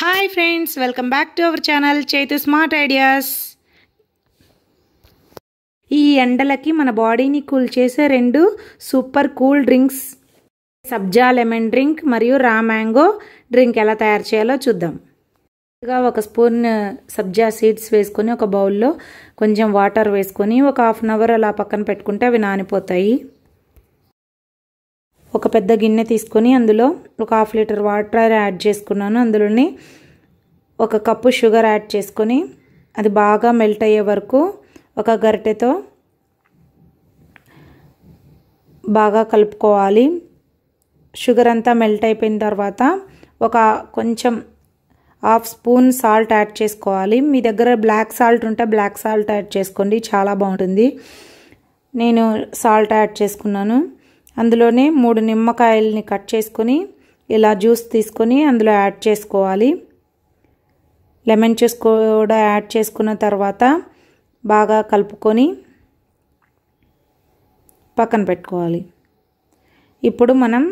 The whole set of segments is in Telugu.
hi friends welcome back to our channel Chaitu smart ideas ఈ ఎండలకి మన బాడీని కూల్ చేసే రెండు super cool drinks sabja lemon drink మరియు రా మ్యాంగో డ్రింక్ ఎలా తయారు చేయాలో చూద్దాం ముందుగా ఒక స్పూన్ సబ్జా సీడ్స్ వేసుకొని ఒక బౌల్లో కొంచెం వాటర్ వేసుకొని ఒక హాఫ్ అన్ అవర్ అలా పక్కన పెట్టుకుంటే అవి నానిపోతాయి ఒక పెద్ద గిన్నె తీసుకొని అందులో ఒక హాఫ్ లీటర్ వాటర్ యాడ్ చేసుకున్నాను అందులోని ఒక కప్పు షుగర్ యాడ్ చేసుకొని అది బాగా మెల్ట్ అయ్యే వరకు ఒక గరిటెతో బాగా కలుపుకోవాలి షుగర్ అంతా మెల్ట్ అయిపోయిన తర్వాత ఒక కొంచెం హాఫ్ స్పూన్ సాల్ట్ యాడ్ చేసుకోవాలి మీ దగ్గర బ్లాక్ సాల్ట్ ఉంటే బ్లాక్ సాల్ట్ యాడ్ చేసుకోండి చాలా బాగుంటుంది నేను సాల్ట్ యాడ్ చేసుకున్నాను అందులోనే మూడు నిమ్మకాయల్ని కట్ చేసుకొని ఇలా జ్యూస్ తీసుకొని అందులో యాడ్ చేసుకోవాలి లెమన్ జ్యూస్ కూడా యాడ్ చేసుకున్న తర్వాత బాగా కలుపుకొని పక్కన పెట్టుకోవాలి ఇప్పుడు మనం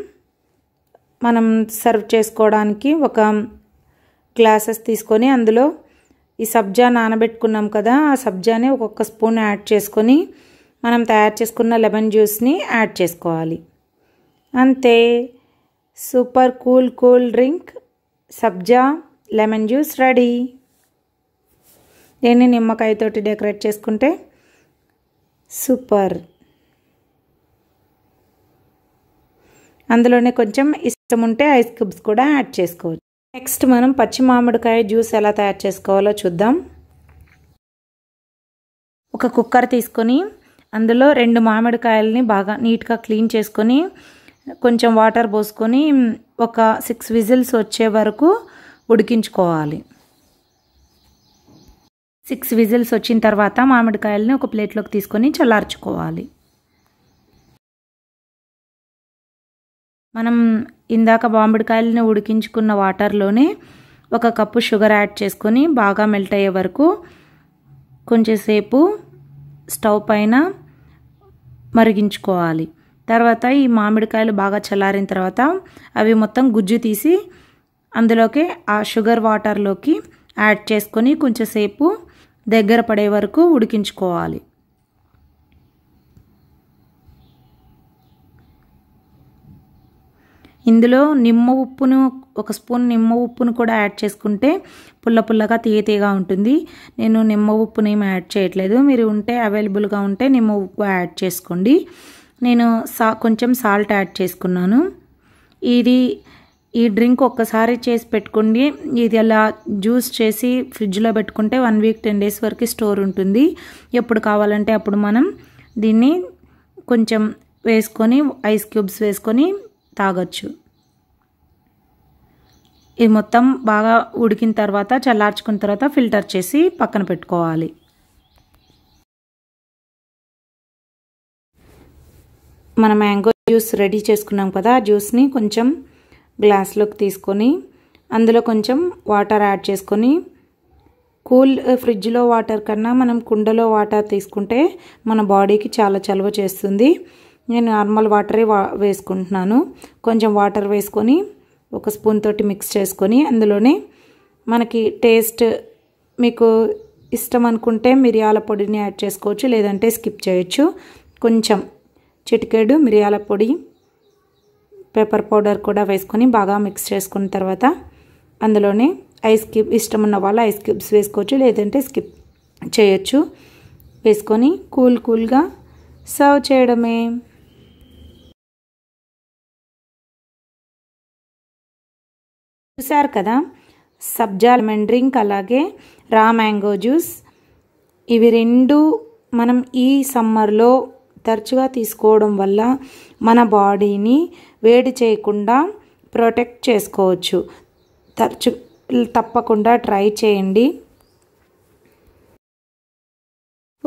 మనం సర్వ్ చేసుకోవడానికి ఒక గ్లాసెస్ తీసుకొని అందులో ఈ సబ్జా నానబెట్టుకున్నాం కదా ఆ సబ్జాని ఒక్కొక్క స్పూన్ యాడ్ చేసుకొని మనం తయారు చేసుకున్న లెమన్ జ్యూస్ని యాడ్ చేసుకోవాలి అంతే super cool cool drink sabja lemon juice ready దీన్ని నిమ్మకాయతోటి డెకరేట్ చేసుకుంటే సూపర్ అందులోనే కొంచెం ఇష్టం ఉంటే ఐస్ క్యూబ్స్ కూడా యాడ్ చేసుకోవచ్చు నెక్స్ట్ మనం పచ్చి మామిడికాయ జ్యూస్ ఎలా తయారు చేసుకోవాలో చూద్దాం ఒక కుక్కర్ తీసుకొని అందులో రెండు మామిడికాయలని బాగా నీట్గా క్లీన్ చేసుకొని కొంచెం వాటర్ పోసుకొని ఒక సిక్స్ విజిల్స్ వచ్చే వరకు ఉడికించుకోవాలి సిక్స్ విజిల్స్ వచ్చిన తర్వాత మామిడికాయలని ఒక ప్లేట్లోకి తీసుకొని చల్లార్చుకోవాలి మనం ఇందాక మామిడికాయలని ఉడికించుకున్న వాటర్లోనే ఒక కప్పు షుగర్ యాడ్ చేసుకొని బాగా మెల్ట్ అయ్యే వరకు కొంచెంసేపు స్టవ్ పైన మరిగించుకోవాలి తర్వాత ఈ మామిడికాయలు బాగా చల్లారిన తర్వాత అవి మొత్తం గుజ్జు తీసి అందులోకి ఆ షుగర్ వాటర్లోకి యాడ్ చేసుకొని కొంచెంసేపు దగ్గర పడే వరకు ఉడికించుకోవాలి ఇందులో నిమ్మ ఉప్పును ఒక స్పూన్ నిమ్మ ఉప్పును కూడా యాడ్ చేసుకుంటే పుల్ల పుల్లగా తీయ తీయగా ఉంటుంది నేను నిమ్మ ఉప్పుని యాడ్ చేయట్లేదు మీరు ఉంటే అవైలబుల్గా ఉంటే నిమ్మ ఉప్పు యాడ్ చేసుకోండి నేను సా కొంచెం సాల్ట్ యాడ్ చేసుకున్నాను ఇది ఈ డ్రింక్ ఒక్కసారి చేసి పెట్టుకోండి ఇది అలా జ్యూస్ చేసి ఫ్రిడ్జ్లో పెట్టుకుంటే వన్ వీక్ టెన్ డేస్ వరకు స్టోర్ ఉంటుంది ఎప్పుడు కావాలంటే అప్పుడు మనం దీన్ని కొంచెం వేసుకొని ఐస్ క్యూబ్స్ వేసుకొని తాగొచ్చు ఇది మొత్తం బాగా ఉడికిన తర్వాత చల్లార్చుకున్న తర్వాత ఫిల్టర్ చేసి పక్కన పెట్టుకోవాలి మన మ్యాంగో జ్యూస్ రెడీ చేసుకున్నాం కదా జ్యూస్ని కొంచెం గ్లాస్లోకి తీసుకొని అందులో కొంచెం వాటర్ యాడ్ చేసుకొని కూల్ ఫ్రిడ్జ్లో వాటర్ కన్నా మనం కుండలో వాటర్ తీసుకుంటే మన బాడీకి చాలా చలవ చేస్తుంది నేను నార్మల్ వాటరే వా వేసుకుంటున్నాను కొంచెం వాటర్ వేసుకొని ఒక స్పూన్ తోటి మిక్స్ చేసుకొని అందులోనే మనకి టేస్ట్ మీకు ఇష్టం అనుకుంటే మిరియాల పొడిని యాడ్ చేసుకోవచ్చు లేదంటే స్కిప్ చేయొచ్చు కొంచెం చిటికేడు మిరియాల పొడి పేపర్ పౌడర్ కూడా వేసుకొని బాగా మిక్స్ చేసుకున్న తర్వాత అందులోనే ఐస్ క్యూబ్ ఇష్టం ఉన్న వాళ్ళు ఐస్ క్యూబ్స్ వేసుకోవచ్చు లేదంటే స్కిప్ చేయొచ్చు వేసుకొని కూల్ కూల్గా సర్వ్ చేయడమే చూసారు కదా సబ్జా లెమన్ డ్రింక్ అలాగే రా మ్యాంగో జ్యూస్ ఇవి రెండు మనం ఈ సమ్మర్లో తరచుగా తీసుకోవడం వల్ల మన బాడీని వేడి చేయకుండా ప్రొటెక్ట్ చేసుకోవచ్చు తరచు తప్పకుండా ట్రై చేయండి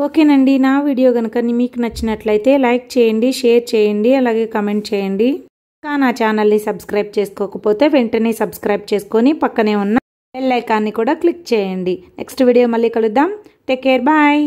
ఓకేనండి నా వీడియో కనుక మీకు నచ్చినట్లయితే లైక్ చేయండి షేర్ చేయండి అలాగే కమెంట్ చేయండి ఇంకా నా ఛానల్ని సబ్స్క్రైబ్ చేసుకోకపోతే వెంటనే సబ్స్క్రైబ్ చేసుకొని పక్కనే ఉన్న బెల్ ఐకాన్ని కూడా క్లిక్ చేయండి నెక్స్ట్ వీడియో మళ్ళీ కలుద్దాం టేక్ కేర్ బాయ్